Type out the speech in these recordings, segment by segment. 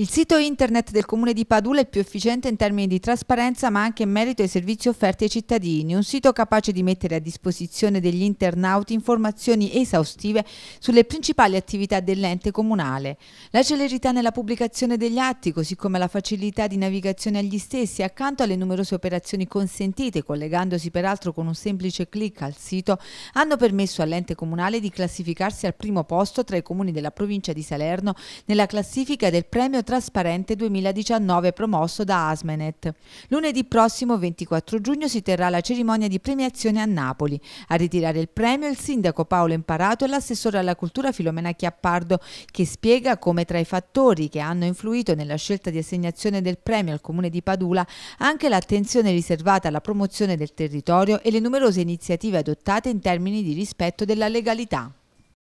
Il sito internet del Comune di Padula è più efficiente in termini di trasparenza ma anche in merito ai servizi offerti ai cittadini, un sito capace di mettere a disposizione degli internauti informazioni esaustive sulle principali attività dell'ente comunale. La celerità nella pubblicazione degli atti, così come la facilità di navigazione agli stessi, accanto alle numerose operazioni consentite, collegandosi peraltro con un semplice clic al sito, hanno permesso all'ente comunale di classificarsi al primo posto tra i comuni della provincia di Salerno nella classifica del premio Trasparente 2019 promosso da Asmenet. Lunedì prossimo 24 giugno si terrà la cerimonia di premiazione a Napoli. A ritirare il premio il sindaco Paolo Imparato e l'assessore alla cultura Filomena Chiappardo che spiega come tra i fattori che hanno influito nella scelta di assegnazione del premio al comune di Padula anche l'attenzione riservata alla promozione del territorio e le numerose iniziative adottate in termini di rispetto della legalità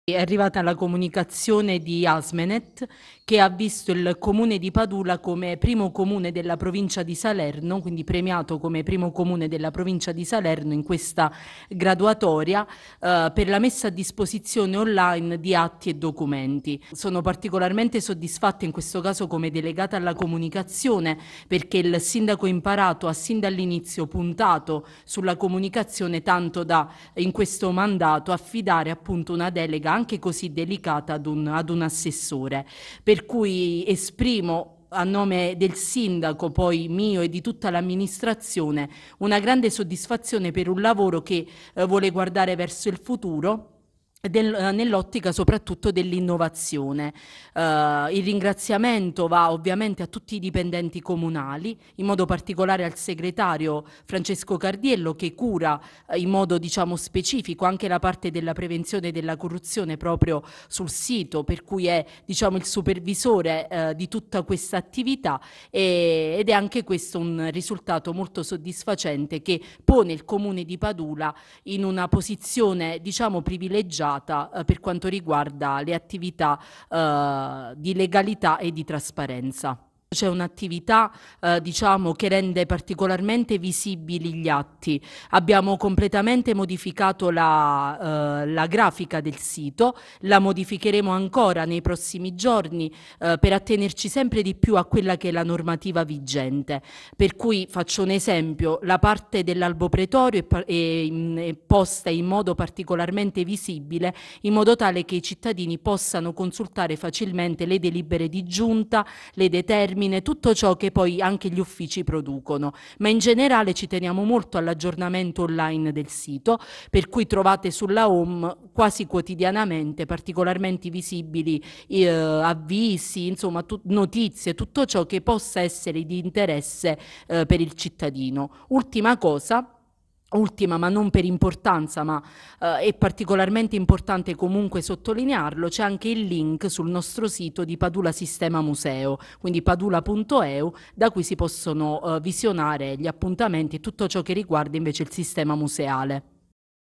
è arrivata la comunicazione di Asmenet che ha visto il comune di Padula come primo comune della provincia di Salerno, quindi premiato come primo comune della provincia di Salerno in questa graduatoria eh, per la messa a disposizione online di atti e documenti. Sono particolarmente soddisfatta in questo caso come delegata alla comunicazione perché il sindaco imparato ha sin dall'inizio puntato sulla comunicazione tanto da in questo mandato affidare appunto una delega politica anche così delicata ad un, ad un assessore. Per cui esprimo a nome del sindaco poi mio e di tutta l'amministrazione una grande soddisfazione per un lavoro che eh, vuole guardare verso il futuro del, eh, nell'ottica soprattutto dell'innovazione. Uh, il ringraziamento va ovviamente a tutti i dipendenti comunali, in modo particolare al segretario Francesco Cardiello che cura eh, in modo diciamo, specifico anche la parte della prevenzione della corruzione proprio sul sito, per cui è diciamo, il supervisore uh, di tutta questa attività e, ed è anche questo un risultato molto soddisfacente che pone il comune di Padula in una posizione diciamo, privilegiata migliorata eh, per quanto riguarda le attività eh, di legalità e di trasparenza. C'è un'attività eh, diciamo, che rende particolarmente visibili gli atti. Abbiamo completamente modificato la, eh, la grafica del sito, la modificheremo ancora nei prossimi giorni eh, per attenerci sempre di più a quella che è la normativa vigente. Per cui faccio un esempio, la parte dell'albo pretorio è, è, è posta in modo particolarmente visibile in modo tale che i cittadini possano consultare facilmente le delibere di giunta, le determine, termine tutto ciò che poi anche gli uffici producono, ma in generale ci teniamo molto all'aggiornamento online del sito, per cui trovate sulla home quasi quotidianamente particolarmente visibili eh, avvisi, insomma tu notizie, tutto ciò che possa essere di interesse eh, per il cittadino. Ultima cosa, Ultima, ma non per importanza, ma eh, è particolarmente importante comunque sottolinearlo, c'è anche il link sul nostro sito di Padula Sistema Museo, quindi padula.eu, da cui si possono eh, visionare gli appuntamenti e tutto ciò che riguarda invece il sistema museale.